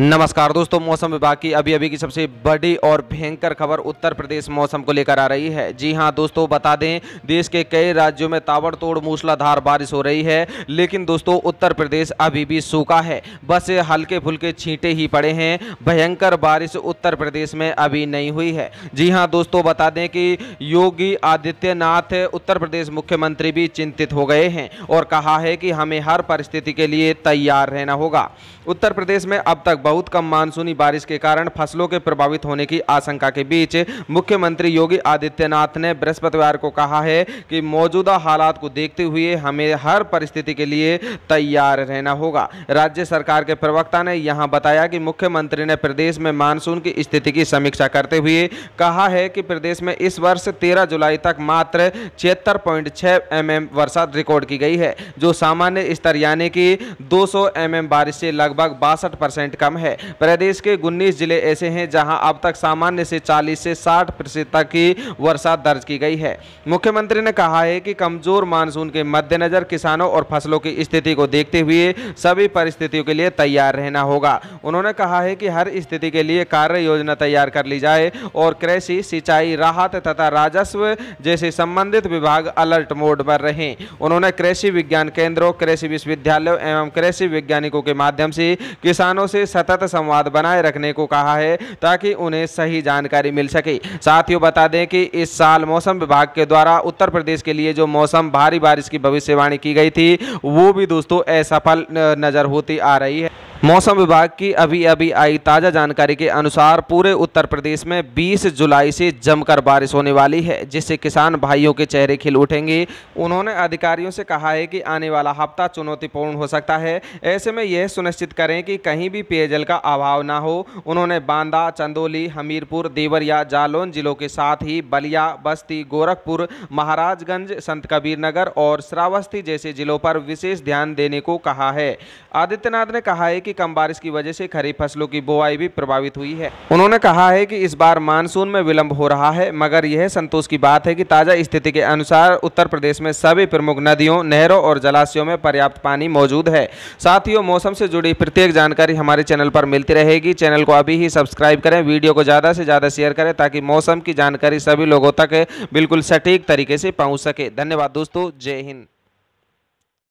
नमस्कार दोस्तों मौसम विभाग की अभी अभी की सबसे बड़ी और भयंकर खबर उत्तर प्रदेश मौसम को लेकर आ रही है जी हां दोस्तों बता दें देश के कई राज्यों में ताबड़तोड़ मूसलाधार बारिश हो रही है लेकिन दोस्तों उत्तर प्रदेश अभी भी सूखा है बस हल्के फुल्के छींटे ही पड़े हैं भयंकर बारिश उत्तर प्रदेश में अभी नहीं हुई है जी हाँ दोस्तों बता दें कि योगी आदित्यनाथ उत्तर प्रदेश मुख्यमंत्री भी चिंतित हो गए हैं और कहा है कि हमें हर परिस्थिति के लिए तैयार रहना होगा उत्तर प्रदेश में अब तक बहुत कम मानसूनी बारिश के कारण फसलों के प्रभावित होने की आशंका के बीच मुख्यमंत्री योगी आदित्यनाथ ने बृहस्पतिवार को कहा है कि मौजूदा हालात को देखते हुए हमें हर परिस्थिति के लिए तैयार रहना होगा राज्य सरकार के प्रवक्ता ने यहाँ बताया कि मुख्यमंत्री ने प्रदेश में मानसून की स्थिति की समीक्षा करते हुए कहा है कि प्रदेश में इस वर्ष तेरह जुलाई तक मात्र छिहत्तर पॉइंट वर्षा रिकॉर्ड की गई है जो सामान्य स्तर यानी कि दो सौ बारिश से लगभग बासठ परसेंट कम कम है प्रदेश के उन्नीस जिले ऐसे हैं जहां अब तक सामान्य से 40 से 60 प्रतिशत तक की वर्षा दर्ज की गई है मुख्यमंत्री ने कहा है कि कमजोर मानसून के मद्देनजर किसानों और फसलों की स्थिति को देखते हुए सभी परिस्थितियों के लिए तैयार रहना होगा उन्होंने कहा है कि हर स्थिति के लिए कार्य योजना तैयार कर ली जाए और कृषि सिंचाई राहत तथा राजस्व जैसे संबंधित विभाग अलर्ट मोड पर रहे उन्होंने कृषि विज्ञान केंद्रों कृषि विश्वविद्यालयों एवं कृषि वैज्ञानिकों के माध्यम से किसानों से सतत संवाद बनाए रखने को कहा है ताकि उन्हें सही जानकारी मिल सके साथियों बता दें कि इस साल मौसम विभाग के द्वारा उत्तर प्रदेश के लिए जो मौसम भारी बारिश की भविष्यवाणी की गई थी वो भी दोस्तों असफल नज़र होती आ रही है मौसम विभाग की अभी अभी आई ताज़ा जानकारी के अनुसार पूरे उत्तर प्रदेश में 20 जुलाई से जमकर बारिश होने वाली है जिससे किसान भाइयों के चेहरे खिल उठेंगे उन्होंने अधिकारियों से कहा है कि आने वाला हफ्ता चुनौतीपूर्ण हो सकता है ऐसे में यह सुनिश्चित करें कि कहीं भी पेयजल का अभाव ना हो उन्होंने बांदा चंदोली हमीरपुर देवरिया जालौन जिलों के साथ ही बलिया बस्ती गोरखपुर महाराजगंज संत कबीर नगर और श्रावस्ती जैसे जिलों पर विशेष ध्यान देने को कहा है आदित्यनाथ ने कहा है कि की कम बारिश की वजह से खरीफ फसलों की बुआई भी प्रभावित हुई है उन्होंने कहा है कि इस बार मानसून में विलंब हो रहा है मगर यह संतोष की बात है कि ताज़ा स्थिति के अनुसार उत्तर प्रदेश में सभी प्रमुख नदियों नहरों और जलाशयों में पर्याप्त पानी मौजूद है साथ ही मौसम से जुड़ी प्रत्येक जानकारी हमारे चैनल पर मिलती रहेगी चैनल को अभी ही सब्सक्राइब करें वीडियो को ज़्यादा से ज़्यादा शेयर करें ताकि मौसम की जानकारी सभी लोगों तक बिल्कुल सटीक तरीके से पहुँच सके धन्यवाद दोस्तों जय हिंद